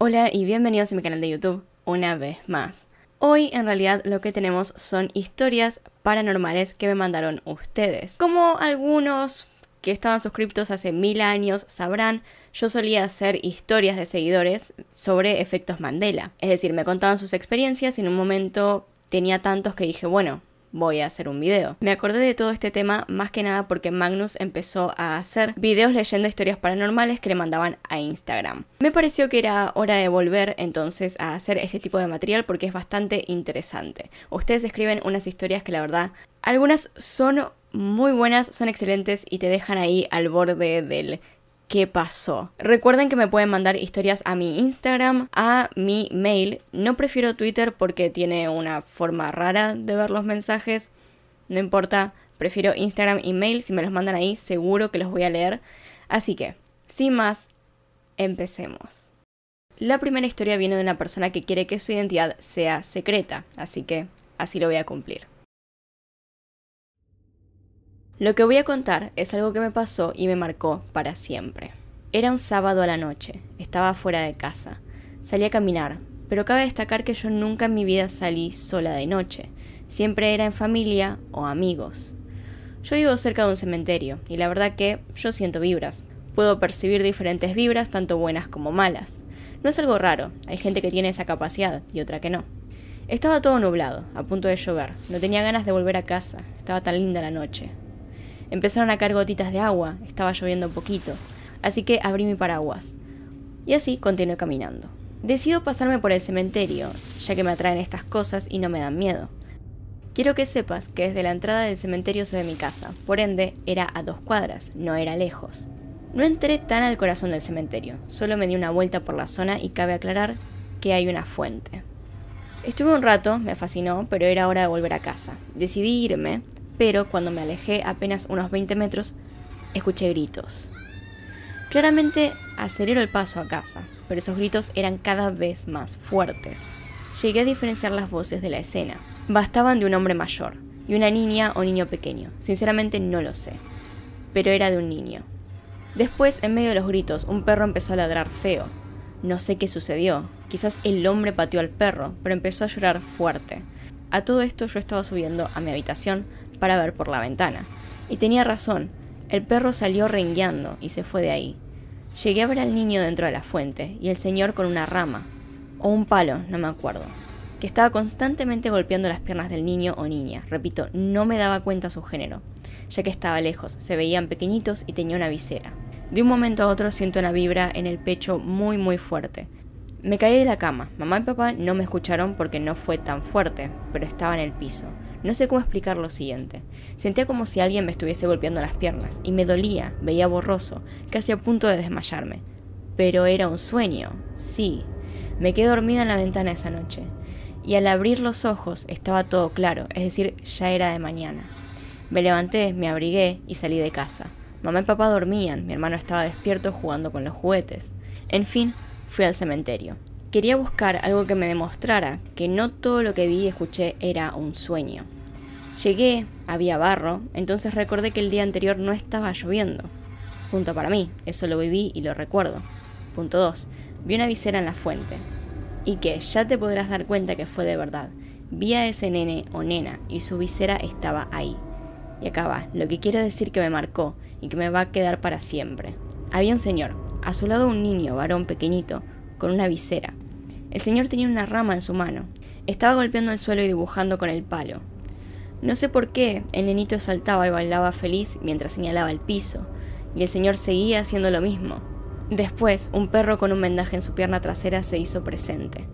Hola y bienvenidos a mi canal de YouTube una vez más. Hoy en realidad lo que tenemos son historias paranormales que me mandaron ustedes. Como algunos que estaban suscriptos hace mil años sabrán, yo solía hacer historias de seguidores sobre efectos Mandela. Es decir, me contaban sus experiencias y en un momento tenía tantos que dije, bueno, voy a hacer un video. Me acordé de todo este tema más que nada porque Magnus empezó a hacer videos leyendo historias paranormales que le mandaban a Instagram. Me pareció que era hora de volver entonces a hacer este tipo de material porque es bastante interesante. Ustedes escriben unas historias que la verdad algunas son muy buenas, son excelentes y te dejan ahí al borde del qué pasó. Recuerden que me pueden mandar historias a mi Instagram, a mi mail. No prefiero Twitter porque tiene una forma rara de ver los mensajes. No importa, prefiero Instagram y mail. Si me los mandan ahí, seguro que los voy a leer. Así que, sin más, empecemos. La primera historia viene de una persona que quiere que su identidad sea secreta, así que así lo voy a cumplir. Lo que voy a contar es algo que me pasó y me marcó para siempre. Era un sábado a la noche, estaba fuera de casa, salí a caminar, pero cabe destacar que yo nunca en mi vida salí sola de noche, siempre era en familia o amigos. Yo vivo cerca de un cementerio y la verdad que yo siento vibras, puedo percibir diferentes vibras, tanto buenas como malas. No es algo raro, hay gente que tiene esa capacidad y otra que no. Estaba todo nublado, a punto de llover, no tenía ganas de volver a casa, estaba tan linda la noche, Empezaron a caer gotitas de agua, estaba lloviendo un poquito, así que abrí mi paraguas. Y así continué caminando. Decido pasarme por el cementerio, ya que me atraen estas cosas y no me dan miedo. Quiero que sepas que desde la entrada del cementerio se ve mi casa, por ende era a dos cuadras, no era lejos. No entré tan al corazón del cementerio, solo me di una vuelta por la zona y cabe aclarar que hay una fuente. Estuve un rato, me fascinó, pero era hora de volver a casa. Decidí irme, pero cuando me alejé apenas unos 20 metros, escuché gritos. Claramente acelero el paso a casa, pero esos gritos eran cada vez más fuertes. Llegué a diferenciar las voces de la escena. Bastaban de un hombre mayor y una niña o niño pequeño. Sinceramente no lo sé, pero era de un niño. Después, en medio de los gritos, un perro empezó a ladrar feo. No sé qué sucedió. Quizás el hombre pateó al perro, pero empezó a llorar fuerte. A todo esto yo estaba subiendo a mi habitación para ver por la ventana. Y tenía razón, el perro salió rengueando y se fue de ahí. Llegué a ver al niño dentro de la fuente y el señor con una rama, o un palo, no me acuerdo, que estaba constantemente golpeando las piernas del niño o niña. Repito, no me daba cuenta su género, ya que estaba lejos, se veían pequeñitos y tenía una visera. De un momento a otro siento una vibra en el pecho muy muy fuerte. Me caí de la cama, mamá y papá no me escucharon porque no fue tan fuerte, pero estaba en el piso. No sé cómo explicar lo siguiente. Sentía como si alguien me estuviese golpeando las piernas, y me dolía, veía borroso, casi a punto de desmayarme. Pero era un sueño, sí. Me quedé dormida en la ventana esa noche, y al abrir los ojos estaba todo claro, es decir, ya era de mañana. Me levanté, me abrigué y salí de casa. Mamá y papá dormían, mi hermano estaba despierto jugando con los juguetes. En fin, fui al cementerio. Quería buscar algo que me demostrara que no todo lo que vi y escuché era un sueño. Llegué, había barro, entonces recordé que el día anterior no estaba lloviendo. Punto para mí, eso lo viví y lo recuerdo. Punto 2. Vi una visera en la fuente. Y que ya te podrás dar cuenta que fue de verdad. Vi a ese nene o nena y su visera estaba ahí. Y acá va, lo que quiero decir que me marcó y que me va a quedar para siempre. Había un señor, a su lado un niño, varón pequeñito, con una visera. El señor tenía una rama en su mano. Estaba golpeando el suelo y dibujando con el palo. No sé por qué, el nenito saltaba y bailaba feliz mientras señalaba el piso, y el señor seguía haciendo lo mismo. Después, un perro con un vendaje en su pierna trasera se hizo presente.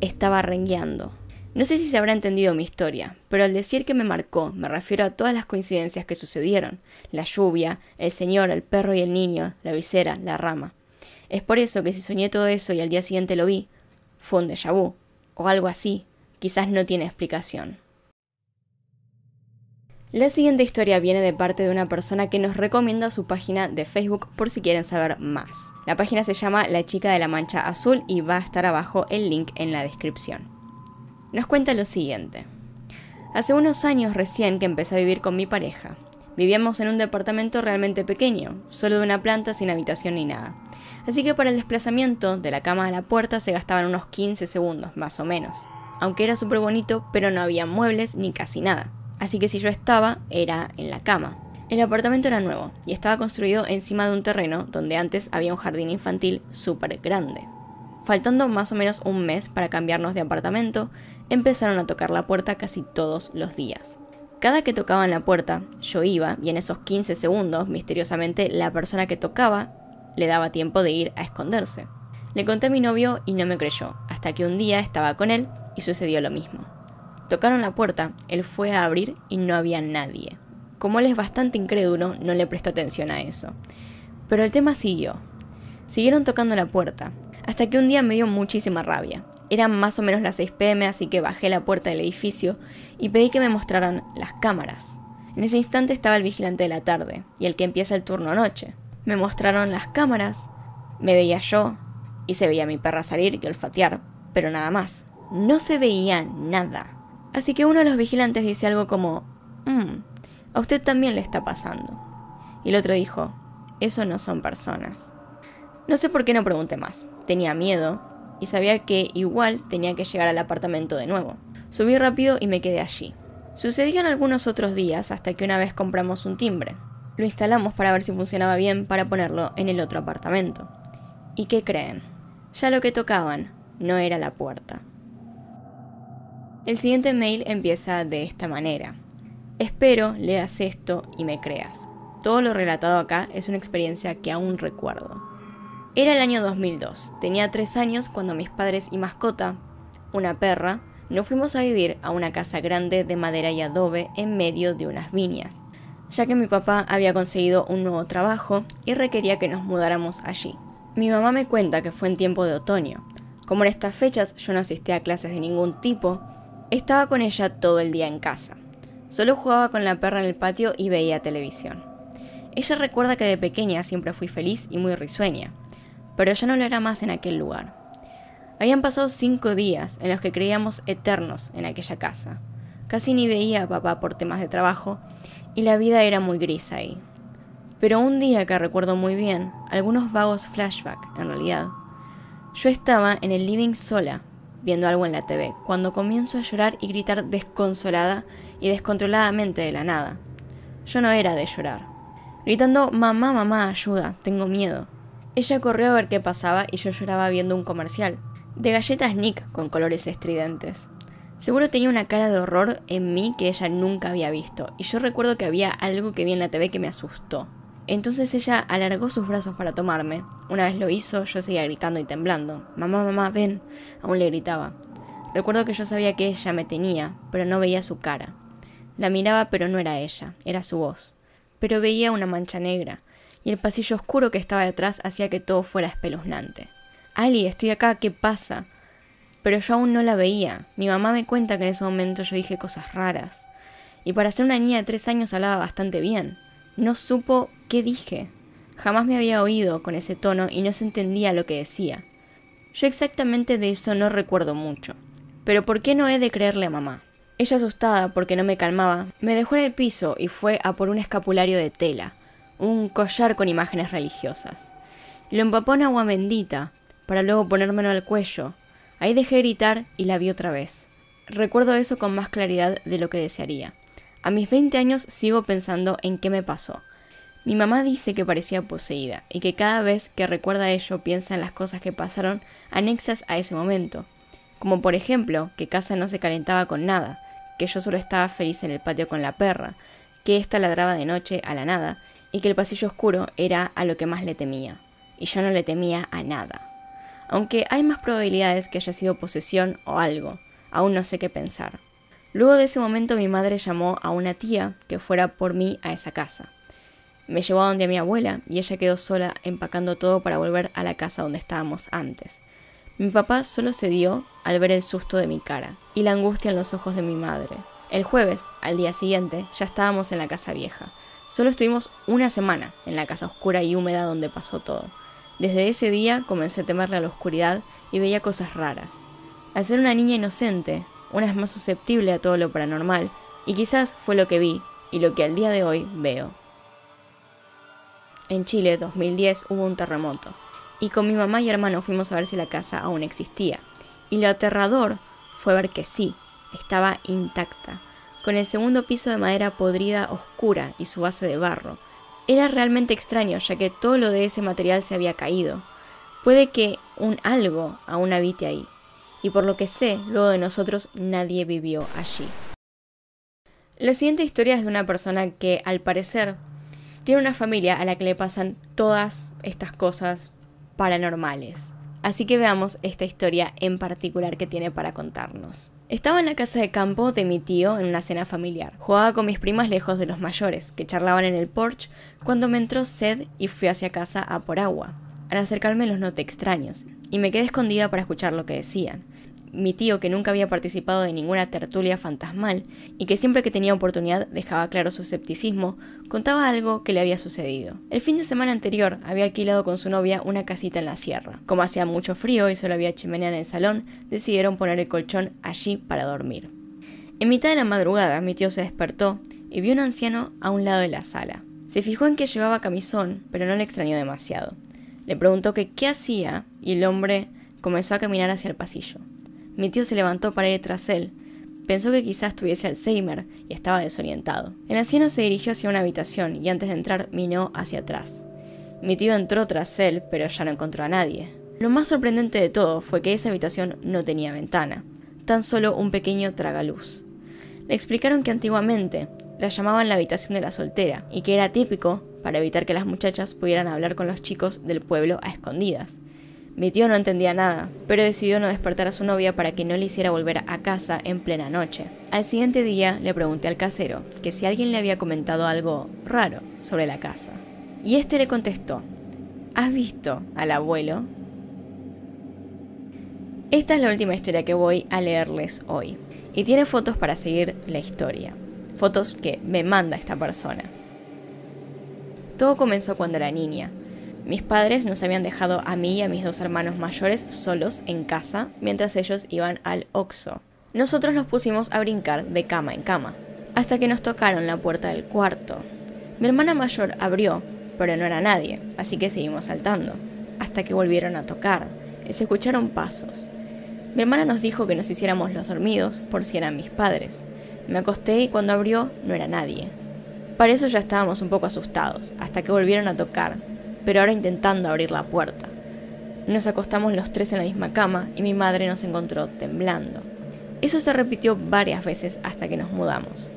Estaba rengueando. No sé si se habrá entendido mi historia, pero al decir que me marcó, me refiero a todas las coincidencias que sucedieron. La lluvia, el señor, el perro y el niño, la visera, la rama. Es por eso que si soñé todo eso y al día siguiente lo vi, fue un déjà vu, o algo así, quizás no tiene explicación. La siguiente historia viene de parte de una persona que nos recomienda su página de Facebook por si quieren saber más. La página se llama La Chica de la Mancha Azul y va a estar abajo el link en la descripción. Nos cuenta lo siguiente. Hace unos años recién que empecé a vivir con mi pareja. Vivíamos en un departamento realmente pequeño, solo de una planta sin habitación ni nada. Así que para el desplazamiento de la cama a la puerta se gastaban unos 15 segundos, más o menos. Aunque era súper bonito, pero no había muebles ni casi nada. Así que si yo estaba, era en la cama. El apartamento era nuevo y estaba construido encima de un terreno donde antes había un jardín infantil súper grande. Faltando más o menos un mes para cambiarnos de apartamento, empezaron a tocar la puerta casi todos los días. Cada que tocaban la puerta, yo iba y en esos 15 segundos, misteriosamente, la persona que tocaba le daba tiempo de ir a esconderse. Le conté a mi novio y no me creyó, hasta que un día estaba con él y sucedió lo mismo. Tocaron la puerta, él fue a abrir y no había nadie. Como él es bastante incrédulo, no le prestó atención a eso. Pero el tema siguió. Siguieron tocando la puerta, hasta que un día me dio muchísima rabia. Eran más o menos las 6 pm, así que bajé la puerta del edificio y pedí que me mostraran las cámaras. En ese instante estaba el vigilante de la tarde y el que empieza el turno noche. Me mostraron las cámaras, me veía yo y se veía a mi perra salir y olfatear, pero nada más. No se veía nada. Así que uno de los vigilantes dice algo como, mm, a usted también le está pasando. Y el otro dijo, eso no son personas. No sé por qué no pregunté más. Tenía miedo y sabía que igual tenía que llegar al apartamento de nuevo. Subí rápido y me quedé allí. Sucedían algunos otros días hasta que una vez compramos un timbre. Lo instalamos para ver si funcionaba bien para ponerlo en el otro apartamento. ¿Y qué creen? Ya lo que tocaban no era la puerta. El siguiente mail empieza de esta manera. Espero leas esto y me creas. Todo lo relatado acá es una experiencia que aún recuerdo. Era el año 2002. Tenía tres años cuando mis padres y mascota, una perra, nos fuimos a vivir a una casa grande de madera y adobe en medio de unas viñas, ya que mi papá había conseguido un nuevo trabajo y requería que nos mudáramos allí. Mi mamá me cuenta que fue en tiempo de otoño. Como en estas fechas yo no asistía a clases de ningún tipo, estaba con ella todo el día en casa. Solo jugaba con la perra en el patio y veía televisión. Ella recuerda que de pequeña siempre fui feliz y muy risueña, pero ya no lo era más en aquel lugar. Habían pasado cinco días en los que creíamos eternos en aquella casa. Casi ni veía a papá por temas de trabajo y la vida era muy gris ahí. Pero un día que recuerdo muy bien, algunos vagos flashbacks, en realidad, yo estaba en el living sola, viendo algo en la TV, cuando comienzo a llorar y gritar desconsolada y descontroladamente de la nada. Yo no era de llorar. Gritando, mamá, mamá, ayuda, tengo miedo. Ella corrió a ver qué pasaba y yo lloraba viendo un comercial. De galletas Nick con colores estridentes. Seguro tenía una cara de horror en mí que ella nunca había visto, y yo recuerdo que había algo que vi en la TV que me asustó. Entonces ella alargó sus brazos para tomarme. Una vez lo hizo, yo seguía gritando y temblando. Mamá, mamá, ven. Aún le gritaba. Recuerdo que yo sabía que ella me tenía, pero no veía su cara. La miraba, pero no era ella, era su voz. Pero veía una mancha negra, y el pasillo oscuro que estaba detrás hacía que todo fuera espeluznante. Ali, estoy acá, ¿qué pasa? Pero yo aún no la veía. Mi mamá me cuenta que en ese momento yo dije cosas raras. Y para ser una niña de tres años hablaba bastante bien. No supo qué dije. Jamás me había oído con ese tono y no se entendía lo que decía. Yo exactamente de eso no recuerdo mucho. Pero ¿por qué no he de creerle a mamá? Ella asustada porque no me calmaba, me dejó en el piso y fue a por un escapulario de tela un collar con imágenes religiosas. Lo empapó en agua bendita, para luego ponérmelo al cuello. Ahí dejé gritar y la vi otra vez. Recuerdo eso con más claridad de lo que desearía. A mis 20 años sigo pensando en qué me pasó. Mi mamá dice que parecía poseída y que cada vez que recuerda ello piensa en las cosas que pasaron anexas a ese momento. Como por ejemplo, que casa no se calentaba con nada, que yo solo estaba feliz en el patio con la perra, que ésta ladraba de noche a la nada y que el pasillo oscuro era a lo que más le temía, y yo no le temía a nada. Aunque hay más probabilidades que haya sido posesión o algo, aún no sé qué pensar. Luego de ese momento mi madre llamó a una tía que fuera por mí a esa casa. Me llevó a donde mi abuela y ella quedó sola empacando todo para volver a la casa donde estábamos antes. Mi papá solo se dio al ver el susto de mi cara y la angustia en los ojos de mi madre. El jueves, al día siguiente, ya estábamos en la casa vieja Solo estuvimos una semana en la casa oscura y húmeda donde pasó todo. Desde ese día comencé a temerle a la oscuridad y veía cosas raras. Al ser una niña inocente, una es más susceptible a todo lo paranormal, y quizás fue lo que vi y lo que al día de hoy veo. En Chile 2010 hubo un terremoto, y con mi mamá y hermano fuimos a ver si la casa aún existía. Y lo aterrador fue ver que sí, estaba intacta con el segundo piso de madera podrida oscura y su base de barro. Era realmente extraño, ya que todo lo de ese material se había caído. Puede que un algo aún habite ahí, y por lo que sé, luego de nosotros nadie vivió allí. La siguiente historia es de una persona que, al parecer, tiene una familia a la que le pasan todas estas cosas paranormales. Así que veamos esta historia en particular que tiene para contarnos. Estaba en la casa de campo de mi tío en una cena familiar. Jugaba con mis primas lejos de los mayores, que charlaban en el porche, cuando me entró sed y fui hacia casa a por agua. Al acercarme los noté extraños, y me quedé escondida para escuchar lo que decían mi tío que nunca había participado de ninguna tertulia fantasmal y que siempre que tenía oportunidad dejaba claro su escepticismo, contaba algo que le había sucedido. El fin de semana anterior había alquilado con su novia una casita en la sierra. Como hacía mucho frío y solo había chimenea en el salón, decidieron poner el colchón allí para dormir. En mitad de la madrugada mi tío se despertó y vio un anciano a un lado de la sala. Se fijó en que llevaba camisón, pero no le extrañó demasiado. Le preguntó que qué hacía y el hombre comenzó a caminar hacia el pasillo. Mi tío se levantó para ir tras él. Pensó que quizás tuviese Alzheimer y estaba desorientado. El anciano se dirigió hacia una habitación y antes de entrar minó hacia atrás. Mi tío entró tras él, pero ya no encontró a nadie. Lo más sorprendente de todo fue que esa habitación no tenía ventana, tan solo un pequeño tragaluz. Le explicaron que antiguamente la llamaban la habitación de la soltera y que era típico para evitar que las muchachas pudieran hablar con los chicos del pueblo a escondidas. Mi tío no entendía nada, pero decidió no despertar a su novia para que no le hiciera volver a casa en plena noche. Al siguiente día le pregunté al casero que si alguien le había comentado algo raro sobre la casa. Y este le contestó, ¿has visto al abuelo? Esta es la última historia que voy a leerles hoy, y tiene fotos para seguir la historia, fotos que me manda esta persona. Todo comenzó cuando era niña, mis padres nos habían dejado a mí y a mis dos hermanos mayores solos en casa mientras ellos iban al Oxo. Nosotros nos pusimos a brincar de cama en cama, hasta que nos tocaron la puerta del cuarto. Mi hermana mayor abrió, pero no era nadie, así que seguimos saltando, hasta que volvieron a tocar. Se escucharon pasos. Mi hermana nos dijo que nos hiciéramos los dormidos por si eran mis padres. Me acosté y cuando abrió no era nadie. Para eso ya estábamos un poco asustados, hasta que volvieron a tocar, pero ahora intentando abrir la puerta. Nos acostamos los tres en la misma cama y mi madre nos encontró temblando. Eso se repitió varias veces hasta que nos mudamos.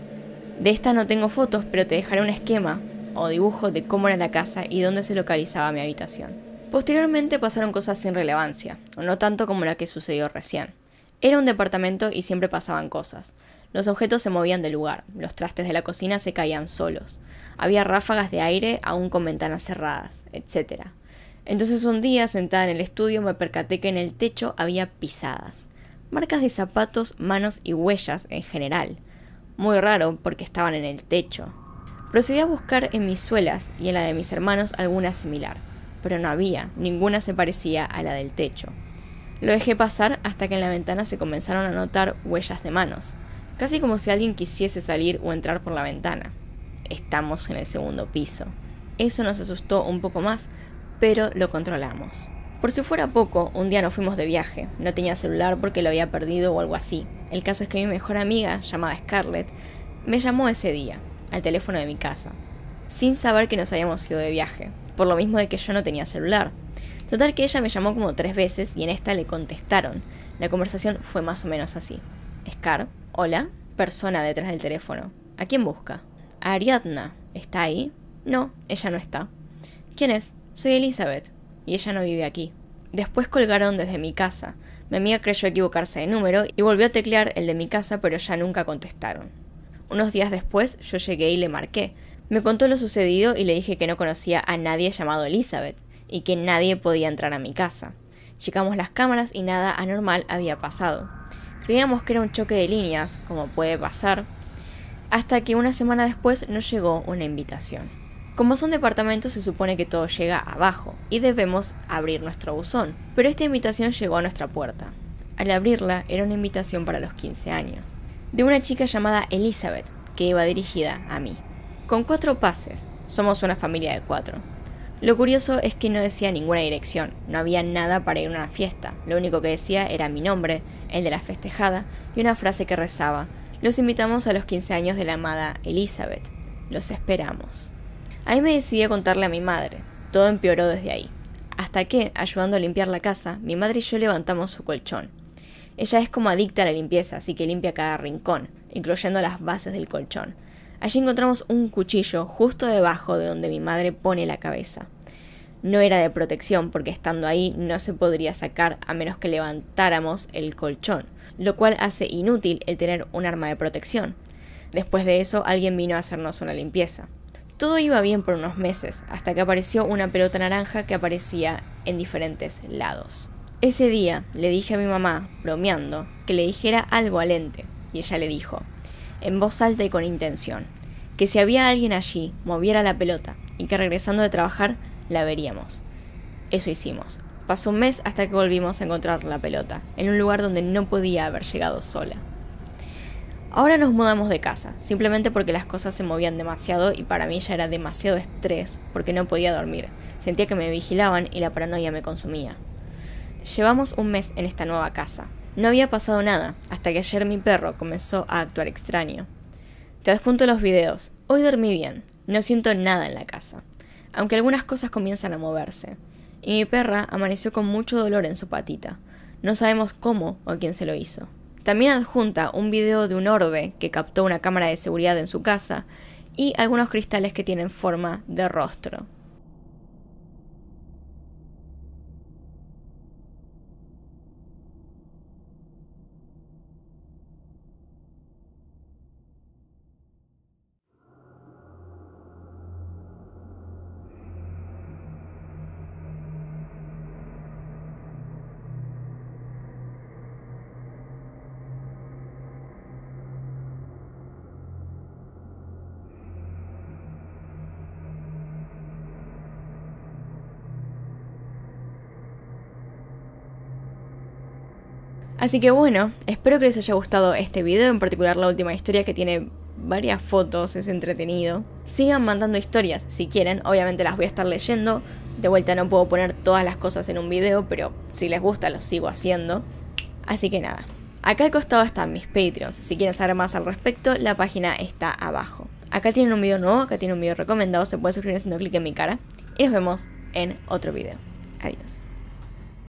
De esta no tengo fotos, pero te dejaré un esquema o dibujo de cómo era la casa y dónde se localizaba mi habitación. Posteriormente pasaron cosas sin relevancia, o no tanto como la que sucedió recién. Era un departamento y siempre pasaban cosas, los objetos se movían de lugar, los trastes de la cocina se caían solos, había ráfagas de aire aún con ventanas cerradas, etc. Entonces un día, sentada en el estudio, me percaté que en el techo había pisadas, marcas de zapatos, manos y huellas en general. Muy raro porque estaban en el techo. Procedí a buscar en mis suelas y en la de mis hermanos alguna similar, pero no había, ninguna se parecía a la del techo. Lo dejé pasar hasta que en la ventana se comenzaron a notar huellas de manos, casi como si alguien quisiese salir o entrar por la ventana. Estamos en el segundo piso. Eso nos asustó un poco más, pero lo controlamos. Por si fuera poco, un día nos fuimos de viaje. No tenía celular porque lo había perdido o algo así. El caso es que mi mejor amiga, llamada Scarlett, me llamó ese día, al teléfono de mi casa, sin saber que nos habíamos ido de viaje, por lo mismo de que yo no tenía celular. Total que ella me llamó como tres veces y en esta le contestaron. La conversación fue más o menos así. Scar, hola, persona detrás del teléfono. ¿A quién busca? Ariadna. ¿Está ahí? No, ella no está. ¿Quién es? Soy Elizabeth, y ella no vive aquí. Después colgaron desde mi casa. Mi amiga creyó equivocarse de número y volvió a teclear el de mi casa, pero ya nunca contestaron. Unos días después yo llegué y le marqué. Me contó lo sucedido y le dije que no conocía a nadie llamado Elizabeth y que nadie podía entrar a mi casa. Checamos las cámaras y nada anormal había pasado. Creíamos que era un choque de líneas, como puede pasar, hasta que una semana después nos llegó una invitación. Como son departamentos se supone que todo llega abajo y debemos abrir nuestro buzón, pero esta invitación llegó a nuestra puerta. Al abrirla era una invitación para los 15 años, de una chica llamada Elizabeth, que iba dirigida a mí. Con cuatro pases, somos una familia de cuatro. Lo curioso es que no decía ninguna dirección, no había nada para ir a una fiesta, lo único que decía era mi nombre, el de la festejada, y una frase que rezaba, los invitamos a los 15 años de la amada Elizabeth, los esperamos. Ahí me decidí a contarle a mi madre, todo empeoró desde ahí, hasta que, ayudando a limpiar la casa, mi madre y yo levantamos su colchón. Ella es como adicta a la limpieza, así que limpia cada rincón, incluyendo las bases del colchón. Allí encontramos un cuchillo justo debajo de donde mi madre pone la cabeza no era de protección porque estando ahí no se podría sacar a menos que levantáramos el colchón, lo cual hace inútil el tener un arma de protección. Después de eso alguien vino a hacernos una limpieza. Todo iba bien por unos meses, hasta que apareció una pelota naranja que aparecía en diferentes lados. Ese día le dije a mi mamá, bromeando, que le dijera algo al ente, y ella le dijo, en voz alta y con intención, que si había alguien allí, moviera la pelota, y que regresando de trabajar la veríamos. Eso hicimos. Pasó un mes hasta que volvimos a encontrar la pelota, en un lugar donde no podía haber llegado sola. Ahora nos mudamos de casa, simplemente porque las cosas se movían demasiado y para mí ya era demasiado estrés porque no podía dormir. Sentía que me vigilaban y la paranoia me consumía. Llevamos un mes en esta nueva casa. No había pasado nada hasta que ayer mi perro comenzó a actuar extraño. Te adjunto los videos. Hoy dormí bien. No siento nada en la casa aunque algunas cosas comienzan a moverse, y mi perra amaneció con mucho dolor en su patita. No sabemos cómo o quién se lo hizo. También adjunta un video de un orbe que captó una cámara de seguridad en su casa y algunos cristales que tienen forma de rostro. Así que bueno, espero que les haya gustado este video, en particular la última historia que tiene varias fotos, es entretenido. Sigan mandando historias si quieren, obviamente las voy a estar leyendo. De vuelta no puedo poner todas las cosas en un video, pero si les gusta lo sigo haciendo. Así que nada, acá al costado están mis Patreons, si quieren saber más al respecto la página está abajo. Acá tienen un video nuevo, acá tienen un video recomendado, se pueden suscribir haciendo clic en mi cara. Y nos vemos en otro video. Adiós.